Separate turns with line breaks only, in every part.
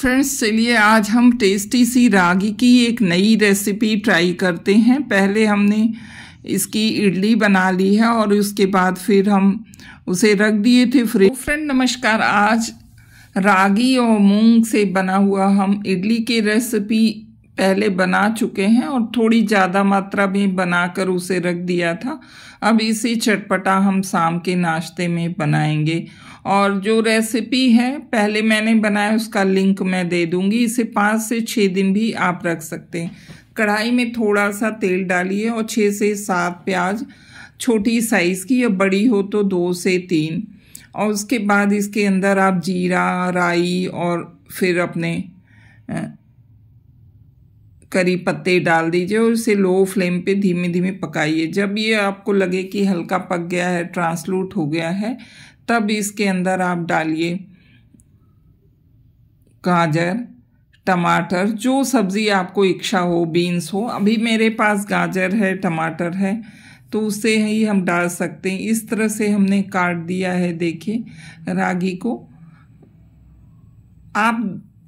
friends चलिए आज हम टेस्टी सी रागी की एक नई रेसिपी ट्राई करते हैं पहले हमने इसकी इडली बना ली है और उसके बाद फिर हम उसे रख दिए थे फ्रिज फ्रेंड तो नमस्कार आज रागी और मूंग से बना हुआ हम इडली की रेसिपी पहले बना चुके हैं और थोड़ी ज़्यादा मात्रा में बनाकर उसे रख दिया था अब इसी चटपटा हम शाम के नाश्ते में बनाएंगे और जो रेसिपी है पहले मैंने बनाया उसका लिंक मैं दे दूंगी इसे पाँच से छः दिन भी आप रख सकते हैं कढ़ाई में थोड़ा सा तेल डालिए और छः से सात प्याज छोटी साइज़ की या बड़ी हो तो दो से तीन और उसके बाद इसके अंदर आप जीरा राई और फिर अपने करी पत्ते डाल दीजिए और इसे लो फ्लेम पे धीमे धीमे पकाइए जब ये आपको लगे कि हल्का पक गया है ट्रांसलूट हो गया है तब इसके अंदर आप डालिए गाजर टमाटर जो सब्ज़ी आपको इच्छा हो बीन्स हो अभी मेरे पास गाजर है टमाटर है तो उसे ही हम डाल सकते हैं इस तरह से हमने काट दिया है देखिए रागी को आप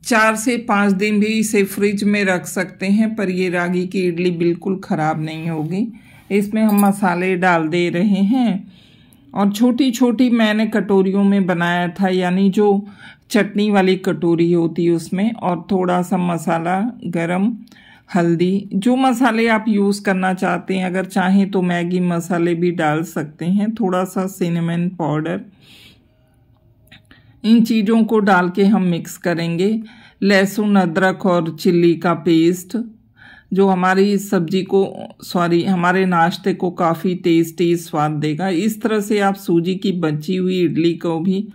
चार से पाँच दिन भी इसे फ्रिज में रख सकते हैं पर ये रागी की इडली बिल्कुल ख़राब नहीं होगी इसमें हम मसाले डाल दे रहे हैं और छोटी छोटी मैंने कटोरियों में बनाया था यानी जो चटनी वाली कटोरी होती है उसमें और थोड़ा सा मसाला गरम हल्दी जो मसाले आप यूज़ करना चाहते हैं अगर चाहें तो मैगी मसाले भी डाल सकते हैं थोड़ा सा सिनेमन पाउडर इन चीज़ों को डाल के हम मिक्स करेंगे लहसुन अदरक और चिल्ली का पेस्ट जो हमारी सब्जी को सॉरी हमारे नाश्ते को काफ़ी टेस्टी स्वाद देगा इस तरह से आप सूजी की बची हुई इडली को भी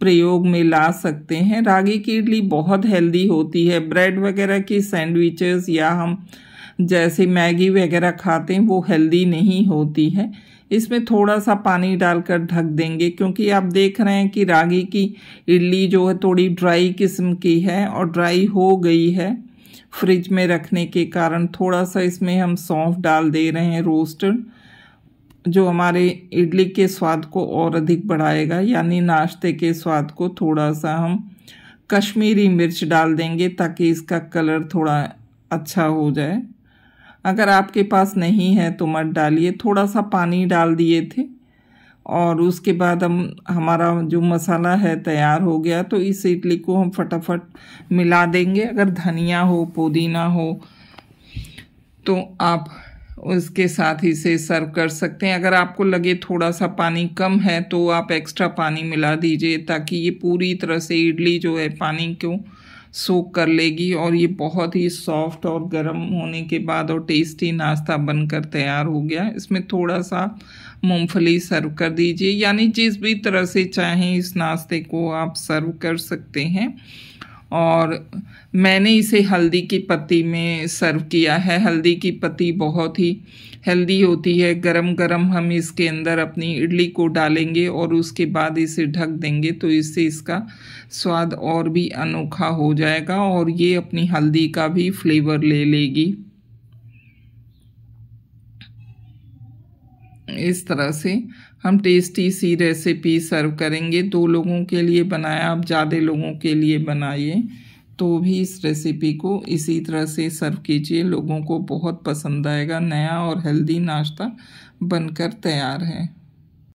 प्रयोग में ला सकते हैं रागी की इडली बहुत हेल्दी होती है ब्रेड वगैरह की सैंडविचेस या हम जैसे मैगी वगैरह खाते हैं वो हेल्दी नहीं होती है इसमें थोड़ा सा पानी डालकर ढक देंगे क्योंकि आप देख रहे हैं कि रागी की इडली जो है थोड़ी ड्राई किस्म की है और ड्राई हो गई है फ्रिज में रखने के कारण थोड़ा सा इसमें हम सौंफ डाल दे रहे हैं रोस्टेड जो हमारे इडली के स्वाद को और अधिक बढ़ाएगा यानी नाश्ते के स्वाद को थोड़ा सा हम कश्मीरी मिर्च डाल देंगे ताकि इसका कलर थोड़ा अच्छा हो जाए अगर आपके पास नहीं है तो मत डालिए थोड़ा सा पानी डाल दिए थे और उसके बाद हम हमारा जो मसाला है तैयार हो गया तो इस इडली को हम फटाफट मिला देंगे अगर धनिया हो पुदीना हो तो आप उसके साथ ही से सर्व कर सकते हैं अगर आपको लगे थोड़ा सा पानी कम है तो आप एक्स्ट्रा पानी मिला दीजिए ताकि ये पूरी तरह से इडली जो है पानी को सोख कर लेगी और ये बहुत ही सॉफ्ट और गर्म होने के बाद और टेस्टी नाश्ता बनकर तैयार हो गया इसमें थोड़ा सा मूंगफली सर्व कर दीजिए यानी जिस भी तरह से चाहें इस नाश्ते को आप सर्व कर सकते हैं और मैंने इसे हल्दी की पत्ती में सर्व किया है हल्दी की पत्ती बहुत ही हेल्दी होती है गरम गरम हम इसके अंदर अपनी इडली को डालेंगे और उसके बाद इसे ढक देंगे तो इससे इसका स्वाद और भी अनोखा हो जाएगा और ये अपनी हल्दी का भी फ्लेवर ले लेगी इस तरह से हम टेस्टी सी रेसिपी सर्व करेंगे दो लोगों के लिए बनाया आप ज़्यादा लोगों के लिए बनाइए तो भी इस रेसिपी को इसी तरह से सर्व कीजिए लोगों को बहुत पसंद आएगा नया और हेल्दी नाश्ता बनकर तैयार है